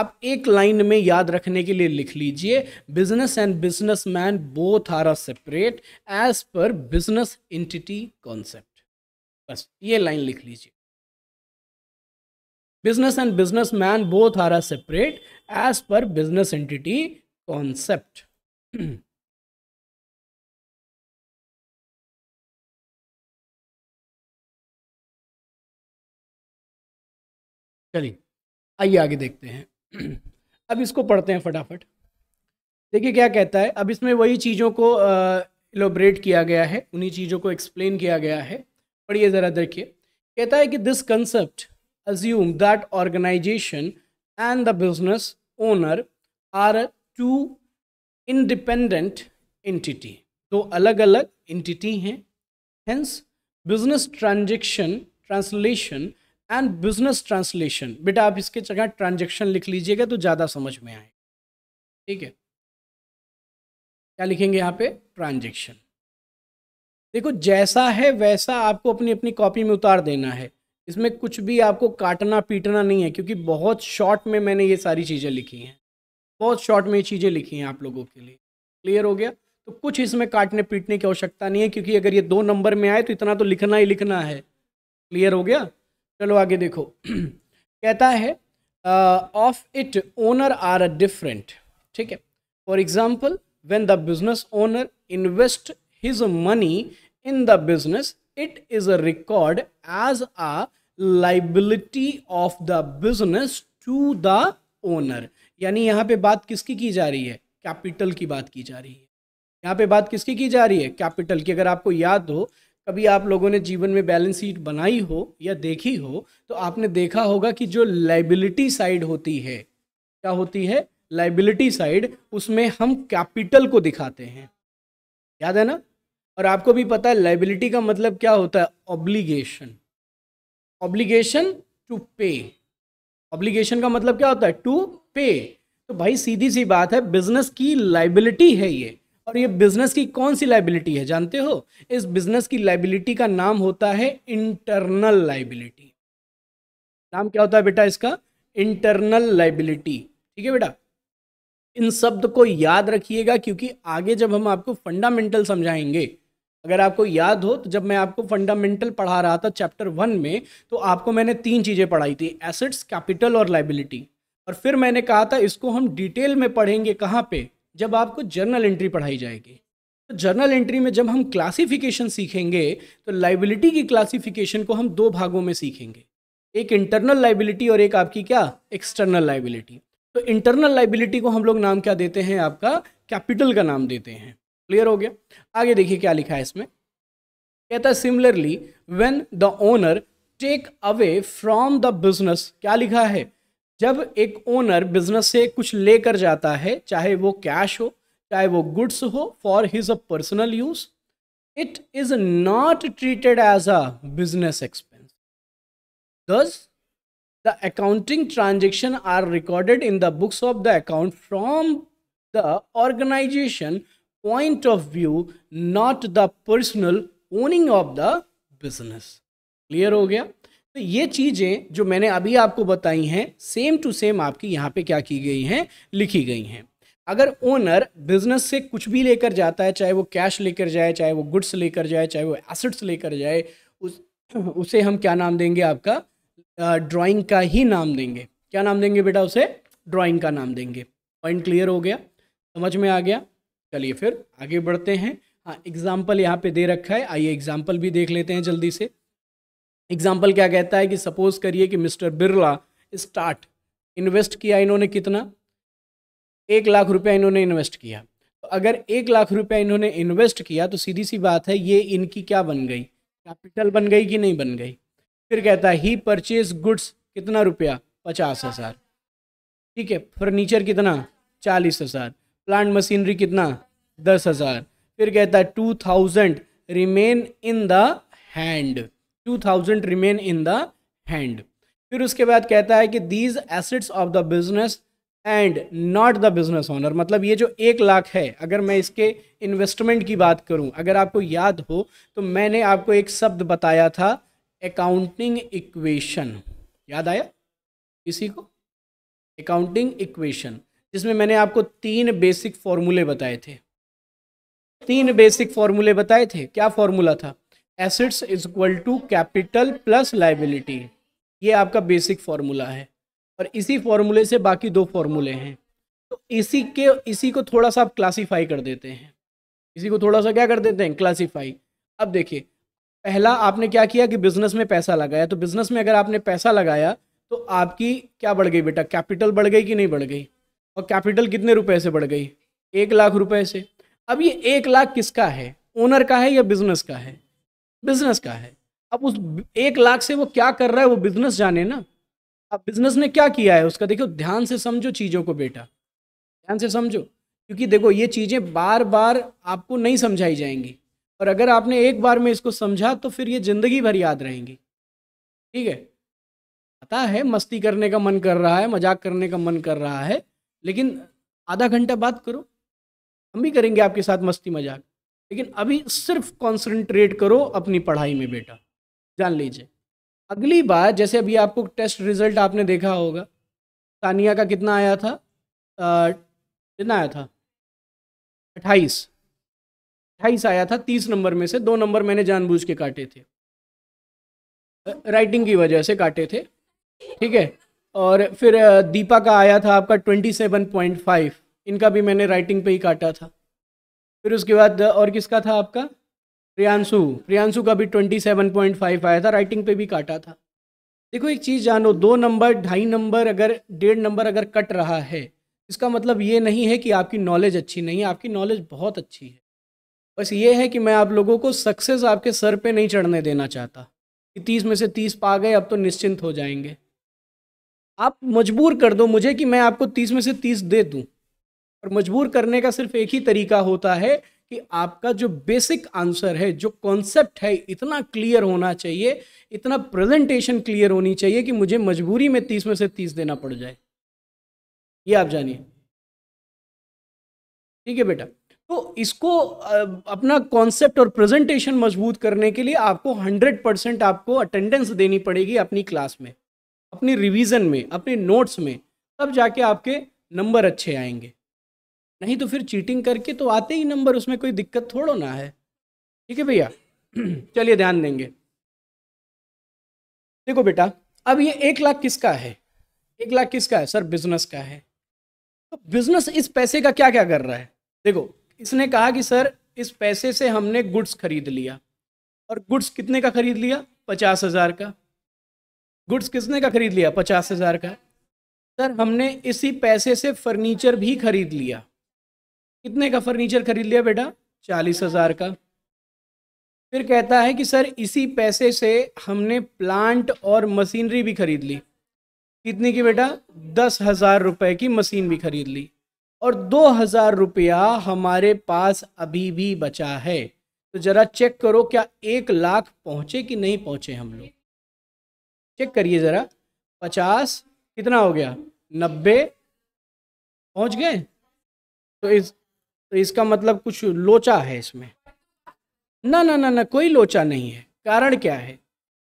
आप एक लाइन में याद रखने के लिए लिख लीजिए business and business man both are separate as per business entity concept बस ये लाइन लिख लीजिए business and business man both are separate as per business entity concept चलिए आइए आगे देखते हैं अब इसको पढ़ते हैं फटाफट देखिए क्या कहता है अब इसमें वही चीज़ों को इलोब्रेट किया गया है उन्हीं चीज़ों को एक्सप्लेन किया गया है पढ़िए ज़रा देखिए कहता है कि this concept assume that organisation and the business owner are two independent entity दो अलग अलग एंटिटी हैं hence business transaction translation and business translation बेटा आप इसके जगह ट्रांजेक्शन लिख लीजिएगा तो ज़्यादा समझ में आए ठीक है क्या लिखेंगे यहाँ पे ट्रांजेक्शन देखो जैसा है वैसा आपको अपनी अपनी कॉपी में उतार देना है इसमें कुछ भी आपको काटना पीटना नहीं है क्योंकि बहुत शॉर्ट में मैंने ये सारी चीज़ें लिखी हैं बहुत शॉर्ट में ये चीज़ें लिखी हैं आप लोगों के लिए क्लियर हो गया तो कुछ इसमें काटने पीटने की आवश्यकता नहीं है क्योंकि अगर ये दो नंबर में आए तो इतना तो लिखना ही लिखना है क्लियर हो गया चलो आगे देखो कहता है of it owner are a different ठीक है for example when the business owner invest his money in the business it is a record as a liability of the business to the owner यानी यहाँ पे बात किसकी की जा रही है कैपिटल की बात की जा रही है यहाँ पे बात किसकी की जा रही है कैपिटल की अगर आपको याद हो कभी आप लोगों ने जीवन में बैलेंस शीट बनाई हो या देखी हो तो आपने देखा होगा कि जो लाइबिलिटी साइड होती है क्या होती है लाइबिलिटी साइड उसमें हम कैपिटल को दिखाते हैं याद है ना और आपको भी पता है लाइबिलिटी का मतलब क्या होता है obligation obligation to pay obligation का मतलब क्या होता है टू पे तो भाई सीधी सी बात है बिजनेस की लाइबिलिटी है ये और ये बिजनेस की कौन सी लाइबिलिटी है जानते हो इस बिजनेस की लाइबिलिटी का नाम होता है इंटरनल लाइबिलिटी नाम क्या होता है बेटा इसका इंटरनल लाइबिलिटी ठीक है बेटा इन शब्द को याद रखिएगा क्योंकि आगे जब हम आपको फंडामेंटल समझाएंगे अगर आपको याद हो तो जब मैं आपको फंडामेंटल पढ़ा रहा था चैप्टर वन में तो आपको मैंने तीन चीज़ें पढ़ाई थी एसेट्स कैपिटल और लाइबिलिटी और फिर मैंने कहा था इसको हम डिटेल में पढ़ेंगे कहाँ पे जब आपको जर्नल एंट्री पढ़ाई जाएगी तो जर्नल एंट्री में जब हम क्लासिफिकेशन सीखेंगे तो लाइबिलिटी की क्लासिफिकेशन को हम दो भागों में सीखेंगे एक इंटरनल लाइबिलिटी और एक आपकी क्या एक्सटर्नल लाइबिलिटी तो इंटरनल लाइबिलिटी को हम लोग नाम क्या देते हैं आपका कैपिटल का नाम देते हैं क्लियर हो गया आगे देखिए क्या लिखा है इसमें कहता है similarly when the owner take away from the business क्या लिखा है जब एक ओनर बिजनेस से कुछ लेकर जाता है चाहे वो कैश हो चाहे वो गुड्स हो for his a personal use it is not treated as a business expense thus the accounting transaction are recorded in the books of the account from the organisation point of view not the personal owning of the business clear हो गया तो ये चीज़ें जो मैंने अभी आपको बताई हैं सेम टू सेम आपकी यहाँ पे क्या की गई हैं लिखी गई हैं अगर ओनर बिजनेस से कुछ भी लेकर जाता है चाहे वो कैश लेकर जाए चाहे वो गुड्स लेकर जाए चाहे वो एसेट्स लेकर जाए उस उसे हम क्या नाम देंगे आपका ड्राइंग का ही नाम देंगे क्या नाम देंगे बेटा उसे ड्राइंग का नाम देंगे पॉइंट क्लियर हो गया समझ में आ गया चलिए फिर आगे बढ़ते हैं हाँ एग्ज़ाम्पल यहाँ पे दे रखा है आइए एग्ज़ाम्पल भी देख लेते हैं जल्दी से एग्जाम्पल क्या कहता है कि सपोज करिए कि मिस्टर बिरला स्टार्ट इन्वेस्ट किया इन्होंने कितना एक लाख रुपया इन्होंने इन्वेस्ट किया तो अगर एक लाख रुपया इन्होंने इन्वेस्ट किया तो सीधी सी बात है ये इनकी क्या बन गई कैपिटल बन गई कि नहीं बन गई फिर कहता है ही परचेज गुड्स कितना रुपया पचास हज़ार ठीक है फर्नीचर कितना चालीस हज़ार प्लांट मशीनरी कितना दस हज़ार फिर कहता है two thousand remain in the hand two thousand remain in the hand फिर उसके बाद कहता है कि these assets of the business and not the business owner मतलब ये जो एक लाख है अगर मैं इसके इन्वेस्टमेंट की बात करूं अगर आपको याद हो तो मैंने आपको एक शब्द बताया था अकाउंटिंग इक्वेशन याद आया किसी को अकाउंटिंग इक्वेशन जिसमें मैंने आपको तीन बेसिक फॉर्मूले बताए थे तीन बेसिक फॉर्मूले बताए थे क्या फॉर्मूला था assets is equal to capital plus liability ये आपका बेसिक फार्मूला है और इसी फार्मूले से बाकी दो फार्मूले हैं तो इसी के इसी को थोड़ा सा आप क्लासीफाई कर देते हैं इसी को थोड़ा सा क्या कर देते हैं क्लासीफाई अब देखिए पहला आपने क्या किया कि बिजनेस में पैसा लगाया तो बिजनेस में अगर आपने पैसा लगाया तो आपकी क्या बढ़ गई बेटा कैपिटल बढ़ गई कि नहीं बढ़ गई और कैपिटल कितने रुपए से बढ़ गई एक लाख रुपए से अब ये एक लाख किसका है ओनर का है या बिजनेस का है बिजनेस का है अब उस एक लाख से वो क्या कर रहा है वो बिजनेस जाने ना अब बिजनेस ने क्या किया है उसका देखो ध्यान से समझो चीज़ों को बेटा ध्यान से समझो क्योंकि देखो ये चीज़ें बार बार आपको नहीं समझाई जाएंगी और अगर आपने एक बार में इसको समझा तो फिर ये ज़िंदगी भर याद रहेंगी ठीक है पता है मस्ती करने का मन कर रहा है मजाक करने का मन कर रहा है लेकिन आधा घंटा बात करो हम भी करेंगे आपके साथ मस्ती मजाक लेकिन अभी सिर्फ कॉन्सेंट्रेट करो अपनी पढ़ाई में बेटा जान लीजिए अगली बार जैसे अभी आपको टेस्ट रिजल्ट आपने देखा होगा तानिया का कितना आया था कितना आया था अट्ठाईस अट्ठाईस आया था तीस नंबर में से दो नंबर मैंने जानबूझ के काटे थे राइटिंग की वजह से काटे थे ठीक है और फिर दीपा का आया था आपका ट्वेंटी सेवन पॉइंट फाइव इनका भी मैंने राइटिंग पे ही काटा था फिर उसके बाद और किसका था आपका प्रियांशु प्रियांशु का भी ट्वेंटी सेवन पॉइंट फाइव आया था राइटिंग पे भी काटा था देखो एक चीज़ जानो दो नंबर ढाई नंबर अगर डेढ़ नंबर अगर कट रहा है इसका मतलब ये नहीं है कि आपकी नॉलेज अच्छी नहीं है आपकी नॉलेज बहुत अच्छी है बस ये है कि मैं आप लोगों को सक्सेस आपके सर पे नहीं चढ़ने देना चाहता कि तीस में से तीस पा गए अब तो निश्चिंत हो जाएंगे आप मजबूर कर दो मुझे कि मैं आपको तीस में से तीस दे दूँ और मजबूर करने का सिर्फ एक ही तरीका होता है कि आपका जो बेसिक आंसर है जो कॉन्सेप्ट है इतना क्लियर होना चाहिए इतना प्रेजेंटेशन क्लियर होनी चाहिए कि मुझे मजबूरी में तीस में से तीस देना पड़ जाए ये आप जानिए ठीक है बेटा तो इसको अपना कॉन्सेप्ट और प्रेजेंटेशन मजबूत करने के लिए आपको 100 परसेंट आपको अटेंडेंस देनी पड़ेगी अपनी क्लास में अपनी रिवीजन में अपने नोट्स में तब जाके आपके नंबर अच्छे आएंगे नहीं तो फिर चीटिंग करके तो आते ही नंबर उसमें कोई दिक्कत थोड़ो ना है ठीक है भैया चलिए ध्यान देंगे देखो बेटा अब ये एक लाख किसका है एक लाख किसका है सर बिजनेस का है तो बिजनेस इस पैसे का क्या क्या कर रहा है देखो इसने कहा कि सर इस पैसे से हमने गुड्स खरीद लिया और गुड्स कितने का खरीद लिया पचास हजार का गुड्स किसने का खरीद लिया पचास हजार का सर हमने इसी पैसे से फर्नीचर भी खरीद लिया कितने का फर्नीचर खरीद लिया बेटा चालीस हजार का फिर कहता है कि सर इसी पैसे से हमने प्लांट और मशीनरी भी खरीद ली कितनी की बेटा दस हजार रुपये की मशीन भी खरीद ली और दो हजार रुपया हमारे पास अभी भी बचा है तो ज़रा चेक करो क्या एक लाख पहुँचे कि नहीं पहुँचे हम लोग चेक करिए ज़रा पचास कितना हो गया नब्बे पहुँच गए तो इस तो इसका मतलब कुछ लोचा है इसमें ना ना ना ना कोई लोचा नहीं है कारण क्या है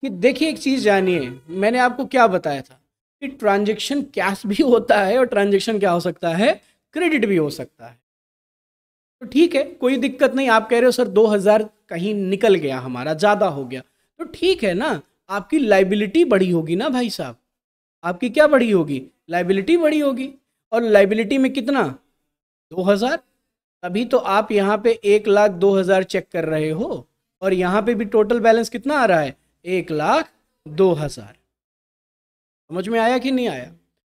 कि देखिए एक चीज़ जानिए मैंने आपको क्या बताया था कि ट्रांजेक्शन कैश भी होता है और ट्रांजेक्शन क्या हो सकता है क्रेडिट भी हो सकता है तो ठीक है कोई दिक्कत नहीं आप कह रहे हो सर 2000 कहीं निकल गया हमारा ज़्यादा हो गया तो ठीक है ना आपकी लाइबिलिटी बढ़ी होगी ना भाई साहब आपकी क्या बढ़ी होगी लाइबिलिटी बढ़ी होगी और लाइबिलिटी में कितना हज़ार तभी तो आप यहाँ पे एक लाख दो हज़ार चेक कर रहे हो और यहाँ पे भी टोटल बैलेंस कितना आ रहा है एक लाख दो हज़ार समझ में आया कि नहीं आया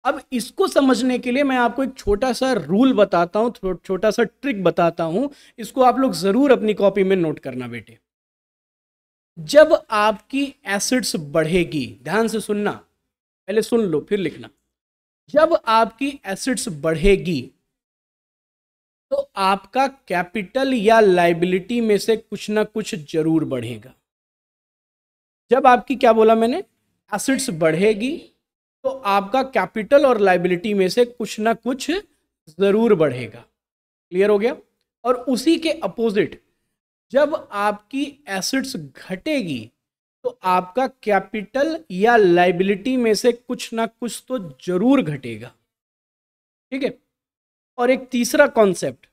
अब इसको समझने के लिए मैं आपको एक छोटा सा रूल बताता हूँ छोटा सा ट्रिक बताता हूँ इसको आप लोग ज़रूर अपनी कॉपी में नोट करना बेटे जब आपकी एसिड्स बढ़ेगी ध्यान से सुनना पहले सुन लो फिर लिखना जब आपकी एसिड्स बढ़ेगी तो आपका कैपिटल या लाइबिलिटी में से कुछ ना कुछ जरूर बढ़ेगा जब आपकी क्या बोला मैंने एसिड्स बढ़ेगी तो आपका कैपिटल और लाइबिलिटी में से कुछ ना कुछ ज़रूर बढ़ेगा क्लियर हो गया और उसी के अपोजिट जब आपकी एसिड्स घटेगी तो आपका कैपिटल या लाइबिलिटी में से कुछ ना कुछ तो ज़रूर घटेगा ठीक है और एक तीसरा कॉन्सेप्ट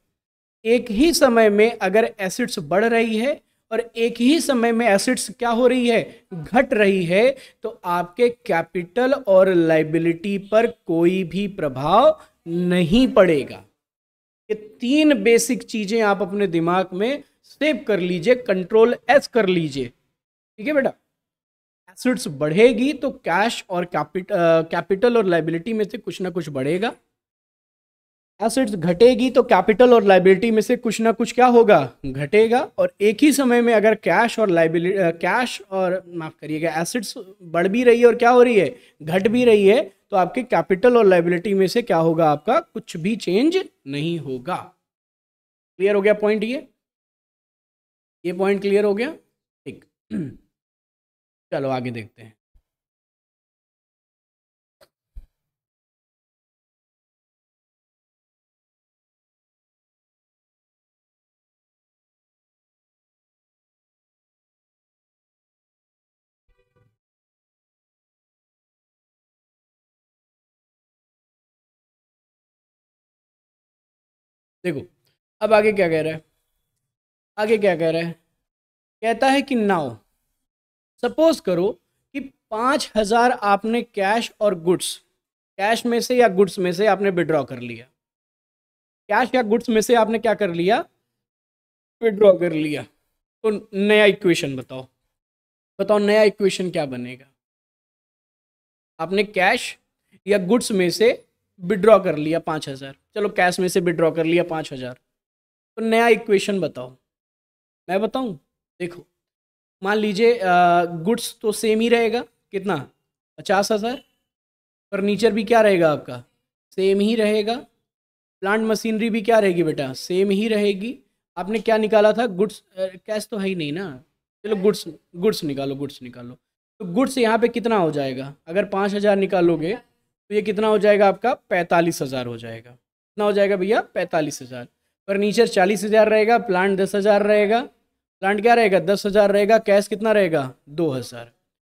एक ही समय में अगर एसिड्स बढ़ रही है और एक ही समय में एसिड्स क्या हो रही है घट रही है तो आपके कैपिटल और लाइबिलिटी पर कोई भी प्रभाव नहीं पड़ेगा ये तीन बेसिक चीजें आप अपने दिमाग में सेव कर लीजिए कंट्रोल एस कर लीजिए ठीक है बेटा एसिड्स बढ़ेगी तो कैश और कैपिटल कैपिटल और लाइबिलिटी में से कुछ ना कुछ बढ़ेगा एसेट्स घटेगी तो कैपिटल और लाइबिलिटी में से कुछ ना कुछ क्या होगा घटेगा और एक ही समय में अगर कैश और लाइबिलिटी कैश और माफ करिएगा एसेट्स बढ़ भी रही है और क्या हो रही है घट भी रही है तो आपके कैपिटल और लाइबिलिटी में से क्या होगा आपका कुछ भी चेंज नहीं होगा क्लियर हो गया पॉइंट ये ये पॉइंट क्लियर हो गया ठीक चलो आगे देखते हैं देखो अब आगे क्या कह रहा है आगे क्या कह रहा है कहता है कि नाउ सपोज करो कि पाँच हजार आपने कैश और गुड्स कैश में से या गुड्स में से आपने विड्रॉ कर लिया कैश या गुड्स में से आपने क्या कर लिया विड्रॉ कर लिया तो नया इक्वेशन बताओ बताओ नया इक्वेशन क्या बनेगा आपने कैश या गुड्स में से विड्रॉ कर लिया पाँच हज़ार चलो कैश में से विड्रॉ कर लिया पाँच हज़ार तो नया इक्वेशन बताओ मैं बताऊँ देखो मान लीजिए गुड्स तो सेम ही रहेगा कितना पचास हज़ार फर्नीचर भी क्या रहेगा आपका सेम ही रहेगा प्लांट मशीनरी भी क्या रहेगी बेटा सेम ही रहेगी आपने क्या निकाला था गुड्स कैश तो है ही नहीं ना चलो गुड्स गुड्स निकालो गुड्स निकालो तो गुड्स यहाँ पे कितना हो जाएगा अगर पाँच हज़ार निकालोगे तो ये कितना हो जाएगा आपका पैंतालीस हज़ार हो जाएगा कितना हो जाएगा भैया पैंतालीस हज़ार फर्नीचर चालीस हज़ार रहेगा प्लांट दस हज़ार रहेगा प्लांट क्या रहेगा दस हज़ार रहेगा कैश कितना रहेगा दो हज़ार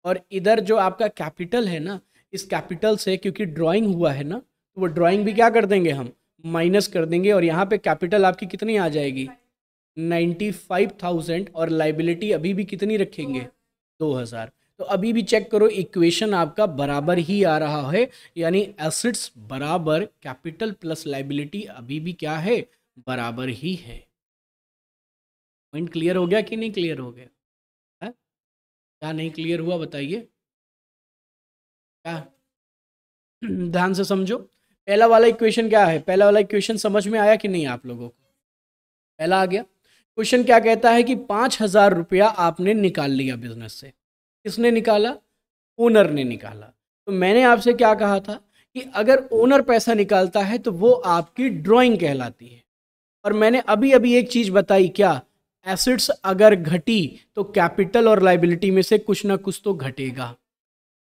और इधर जो आपका कैपिटल है ना इस कैपिटल से क्योंकि ड्राइंग हुआ है ना तो वो ड्राइंग भी क्या कर देंगे हम माइनस कर देंगे और यहाँ पर कैपिटल आपकी कितनी आ जाएगी नाइन्टी फाइव थाउजेंड और लाइबिलिटी अभी भी कितनी रखेंगे दो हज़ार तो अभी भी चेक करो इक्वेशन आपका बराबर ही आ रहा है यानी एसिड्स बराबर कैपिटल प्लस लाइबिलिटी अभी भी क्या है बराबर ही है पॉइंट क्लियर हो गया कि नहीं क्लियर हो गया है हाँ? क्या नहीं क्लियर हुआ बताइए क्या ध्यान से समझो पहला वाला इक्वेशन क्या है पहला वाला इक्वेशन समझ में आया कि नहीं आप लोगों को पहला आ गया क्वेश्चन क्या कहता है कि पांच हजार रुपया आपने निकाल लिया बिजनेस से किसने निकाला ओनर ने निकाला तो मैंने आपसे क्या कहा था कि अगर ओनर पैसा निकालता है तो वो आपकी ड्राइंग कहलाती है और मैंने अभी अभी एक चीज़ बताई क्या एसिड्स अगर घटी तो कैपिटल और लाइबिलिटी में से कुछ ना कुछ तो घटेगा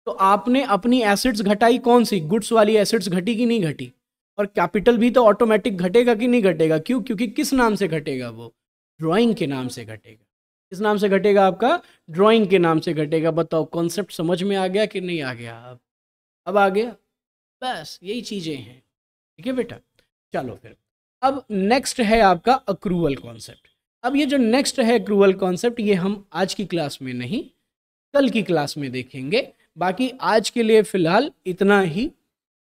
तो आपने अपनी एसिड्स घटाई कौन सी गुड्स वाली एसिड्स घटी कि नहीं घटी और कैपिटल भी तो ऑटोमेटिक घटेगा कि नहीं घटेगा क्यों क्योंकि किस नाम से घटेगा वो ड्राइंग के नाम से घटेगा किस नाम से घटेगा आपका ड्राइंग के नाम से घटेगा बताओ कॉन्सेप्ट समझ में आ गया कि नहीं आ गया अब अब आ गया बस यही चीज़ें हैं ठीक है बेटा चलो फिर अब नेक्स्ट है आपका अक्रूवल कॉन्सेप्ट अब ये जो नेक्स्ट है अक्रूवल कॉन्सेप्ट ये हम आज की क्लास में नहीं कल की क्लास में देखेंगे बाकी आज के लिए फ़िलहाल इतना ही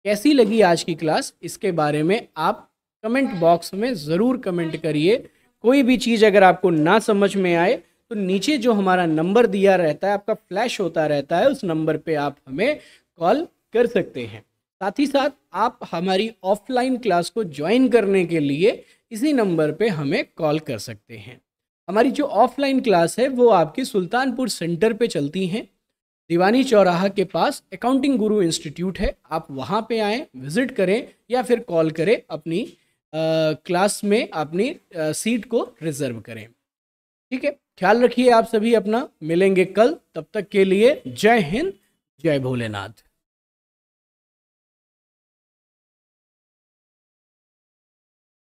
कैसी लगी आज की क्लास इसके बारे में आप कमेंट बॉक्स में ज़रूर कमेंट करिए कोई भी चीज़ अगर आपको ना समझ में आए तो नीचे जो हमारा नंबर दिया रहता है आपका फ्लैश होता रहता है उस नंबर पे आप हमें कॉल कर सकते हैं साथ ही साथ आप हमारी ऑफलाइन क्लास को ज्वाइन करने के लिए इसी नंबर पे हमें कॉल कर सकते हैं हमारी जो ऑफलाइन क्लास है वो आपकी सुल्तानपुर सेंटर पे चलती हैं दीवानी चौराहा के पास अकाउंटिंग गुरु इंस्टीट्यूट है आप वहाँ पर आएँ विज़िट करें या फिर कॉल करें अपनी आ, क्लास में अपनी आ, सीट को रिज़र्व करें ठीक है ख्याल रखिए आप सभी अपना मिलेंगे कल तब तक के लिए जय हिंद जय भोलेनाथ